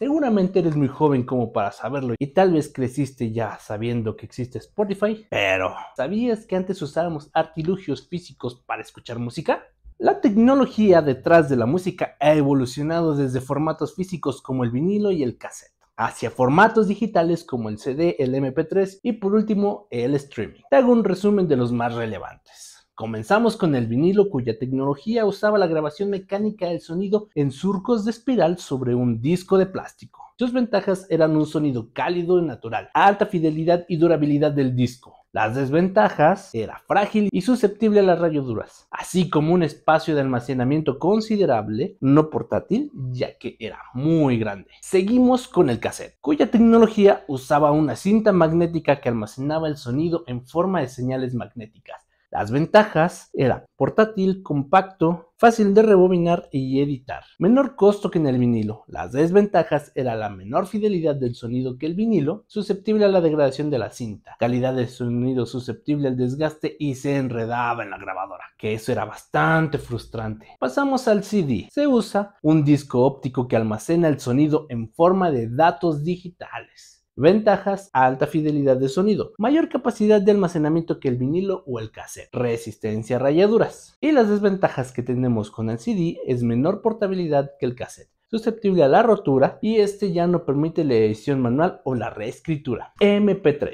Seguramente eres muy joven como para saberlo y tal vez creciste ya sabiendo que existe Spotify, pero ¿sabías que antes usábamos artilugios físicos para escuchar música? La tecnología detrás de la música ha evolucionado desde formatos físicos como el vinilo y el cassette hacia formatos digitales como el CD, el MP3 y por último el streaming. Te hago un resumen de los más relevantes. Comenzamos con el vinilo cuya tecnología usaba la grabación mecánica del sonido en surcos de espiral sobre un disco de plástico. Sus ventajas eran un sonido cálido y natural, alta fidelidad y durabilidad del disco. Las desventajas era frágil y susceptible a las rayaduras, así como un espacio de almacenamiento considerable, no portátil, ya que era muy grande. Seguimos con el cassette, cuya tecnología usaba una cinta magnética que almacenaba el sonido en forma de señales magnéticas las ventajas eran portátil, compacto, fácil de rebobinar y editar, menor costo que en el vinilo. Las desventajas era la menor fidelidad del sonido que el vinilo, susceptible a la degradación de la cinta, calidad de sonido susceptible al desgaste y se enredaba en la grabadora, que eso era bastante frustrante. Pasamos al CD. Se usa un disco óptico que almacena el sonido en forma de datos digitales. Ventajas alta fidelidad de sonido, mayor capacidad de almacenamiento que el vinilo o el cassette, resistencia a rayaduras. Y las desventajas que tenemos con el CD es menor portabilidad que el cassette susceptible a la rotura y este ya no permite la edición manual o la reescritura. MP3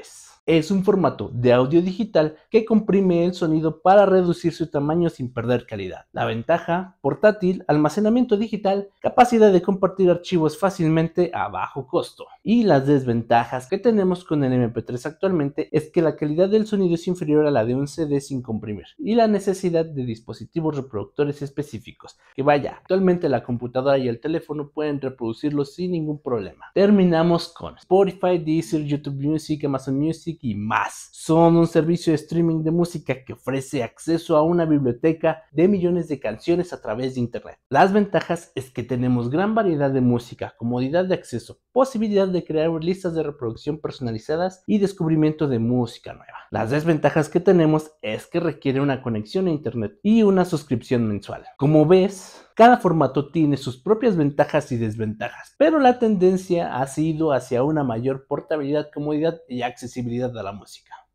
es un formato de audio digital que comprime el sonido para reducir su tamaño sin perder calidad. La ventaja, portátil, almacenamiento digital, capacidad de compartir archivos fácilmente a bajo costo. Y las desventajas que tenemos con el MP3 actualmente es que la calidad del sonido es inferior a la de un CD sin comprimir y la necesidad de dispositivos reproductores específicos. Que vaya, actualmente la computadora y el teléfono pueden reproducirlo sin ningún problema. Terminamos con Spotify, Deezer, YouTube Music, Amazon Music, y más. Son un servicio de streaming de música que ofrece acceso a una biblioteca de millones de canciones a través de Internet. Las ventajas es que tenemos gran variedad de música, comodidad de acceso, posibilidad de crear listas de reproducción personalizadas y descubrimiento de música nueva. Las desventajas que tenemos es que requiere una conexión a Internet y una suscripción mensual. Como ves, cada formato tiene sus propias ventajas y desventajas, pero la tendencia ha sido hacia una mayor portabilidad, comodidad y accesibilidad a la música.